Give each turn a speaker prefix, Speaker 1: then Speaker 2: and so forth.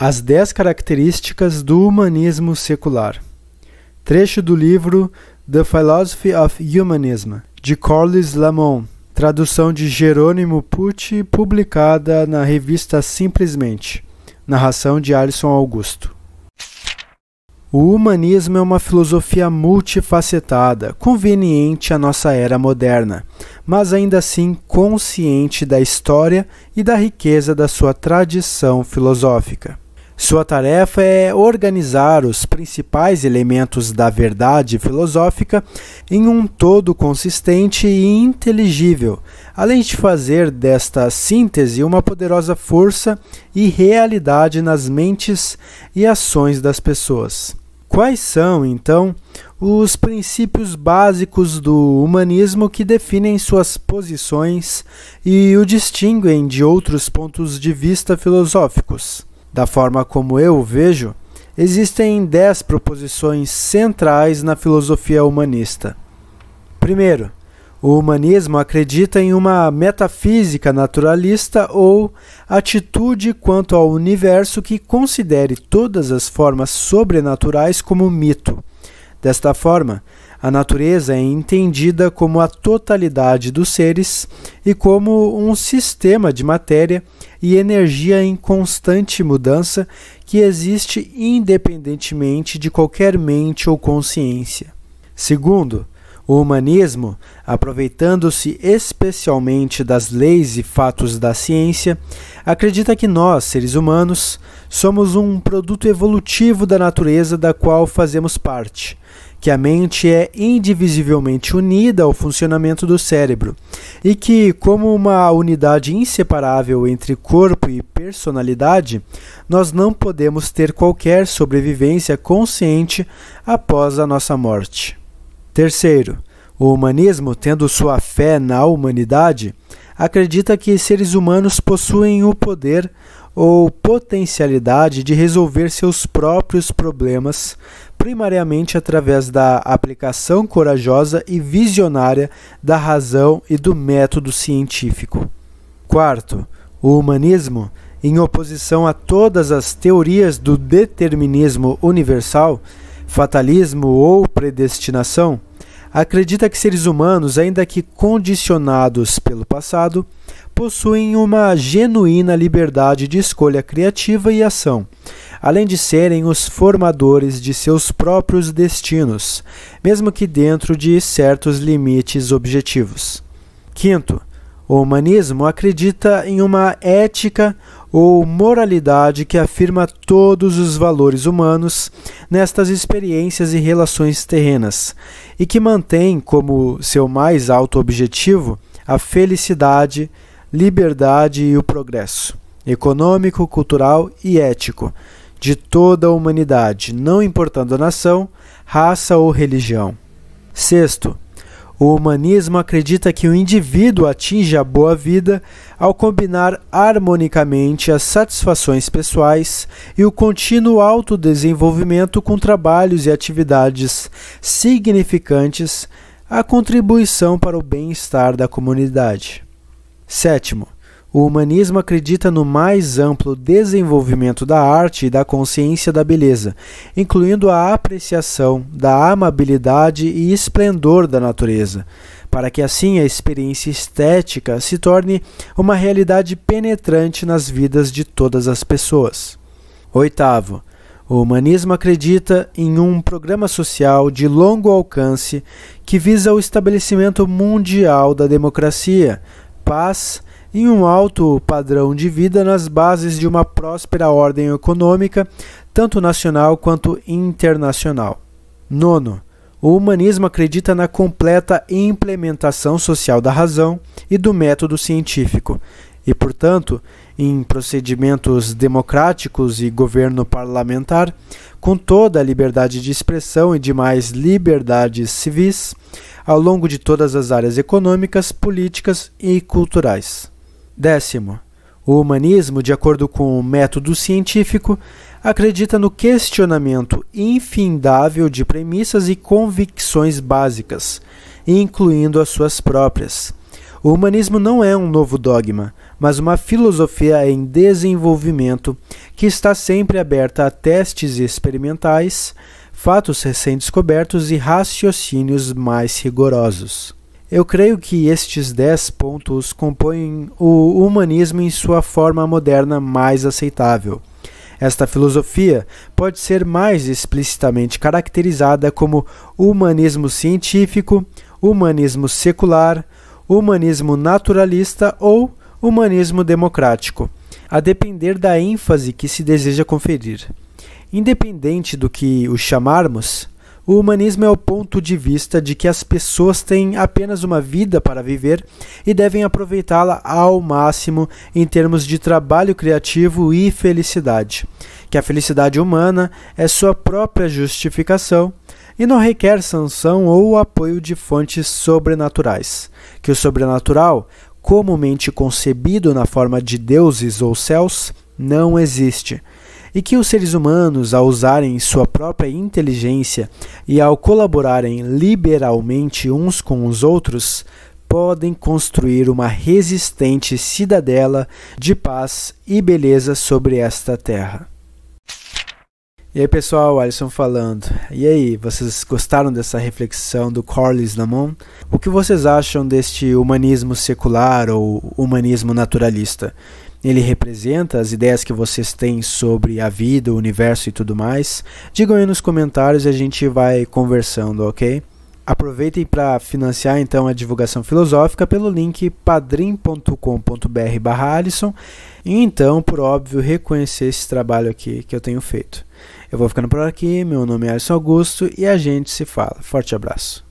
Speaker 1: As 10 características do humanismo secular. Trecho do livro The Philosophy of Humanism, de Corliss Lamont, tradução de Jerônimo Pucci, publicada na revista Simplesmente, narração de Alison Augusto. O humanismo é uma filosofia multifacetada, conveniente à nossa era moderna, mas ainda assim consciente da história e da riqueza da sua tradição filosófica. Sua tarefa é organizar os principais elementos da verdade filosófica em um todo consistente e inteligível, além de fazer desta síntese uma poderosa força e realidade nas mentes e ações das pessoas. Quais são, então, os princípios básicos do humanismo que definem suas posições e o distinguem de outros pontos de vista filosóficos? Da forma como eu o vejo, existem dez proposições centrais na filosofia humanista. Primeiro, o humanismo acredita em uma metafísica naturalista ou atitude quanto ao universo que considere todas as formas sobrenaturais como mito. Desta forma, a natureza é entendida como a totalidade dos seres e como um sistema de matéria e energia em constante mudança que existe independentemente de qualquer mente ou consciência. Segundo, o humanismo, aproveitando-se especialmente das leis e fatos da ciência, acredita que nós, seres humanos, somos um produto evolutivo da natureza da qual fazemos parte, que a mente é indivisivelmente unida ao funcionamento do cérebro e que, como uma unidade inseparável entre corpo e personalidade, nós não podemos ter qualquer sobrevivência consciente após a nossa morte. Terceiro, o humanismo, tendo sua fé na humanidade, acredita que seres humanos possuem o poder ou potencialidade de resolver seus próprios problemas, primariamente através da aplicação corajosa e visionária da razão e do método científico. Quarto, o humanismo, em oposição a todas as teorias do determinismo universal, fatalismo ou predestinação, acredita que seres humanos, ainda que condicionados pelo passado, possuem uma genuína liberdade de escolha criativa e ação, além de serem os formadores de seus próprios destinos, mesmo que dentro de certos limites objetivos. Quinto, o humanismo acredita em uma ética ou moralidade que afirma todos os valores humanos nestas experiências e relações terrenas, e que mantém como seu mais alto objetivo a felicidade, liberdade e o progresso, econômico, cultural e ético, de toda a humanidade, não importando a nação, raça ou religião. Sexto, o humanismo acredita que o indivíduo atinge a boa vida ao combinar harmonicamente as satisfações pessoais e o contínuo autodesenvolvimento com trabalhos e atividades significantes à contribuição para o bem-estar da comunidade. Sétimo, o humanismo acredita no mais amplo desenvolvimento da arte e da consciência da beleza, incluindo a apreciação da amabilidade e esplendor da natureza, para que assim a experiência estética se torne uma realidade penetrante nas vidas de todas as pessoas. Oitavo, o humanismo acredita em um programa social de longo alcance que visa o estabelecimento mundial da democracia, paz e um alto padrão de vida nas bases de uma próspera ordem econômica, tanto nacional quanto internacional. Nono, o humanismo acredita na completa implementação social da razão e do método científico, e, portanto, em procedimentos democráticos e governo parlamentar, com toda a liberdade de expressão e demais liberdades civis, ao longo de todas as áreas econômicas, políticas e culturais. Décimo, o humanismo, de acordo com o método científico, acredita no questionamento infindável de premissas e convicções básicas, incluindo as suas próprias. O humanismo não é um novo dogma, mas uma filosofia em desenvolvimento que está sempre aberta a testes experimentais fatos recém-descobertos e raciocínios mais rigorosos. Eu creio que estes dez pontos compõem o humanismo em sua forma moderna mais aceitável. Esta filosofia pode ser mais explicitamente caracterizada como humanismo científico, humanismo secular, humanismo naturalista ou humanismo democrático, a depender da ênfase que se deseja conferir. Independente do que o chamarmos, o humanismo é o ponto de vista de que as pessoas têm apenas uma vida para viver e devem aproveitá-la ao máximo em termos de trabalho criativo e felicidade. Que a felicidade humana é sua própria justificação e não requer sanção ou apoio de fontes sobrenaturais. Que o sobrenatural, comumente concebido na forma de deuses ou céus, não existe e que os seres humanos, ao usarem sua própria inteligência e ao colaborarem liberalmente uns com os outros, podem construir uma resistente cidadela de paz e beleza sobre esta terra. E aí pessoal, Alisson falando. E aí, vocês gostaram dessa reflexão do Corlys Lamon? O que vocês acham deste humanismo secular ou humanismo naturalista? ele representa, as ideias que vocês têm sobre a vida, o universo e tudo mais. Digam aí nos comentários e a gente vai conversando, ok? Aproveitem para financiar então a divulgação filosófica pelo link padrimcombr alisson e então, por óbvio, reconhecer esse trabalho aqui que eu tenho feito. Eu vou ficando por aqui, meu nome é Alisson Augusto e a gente se fala. Forte abraço.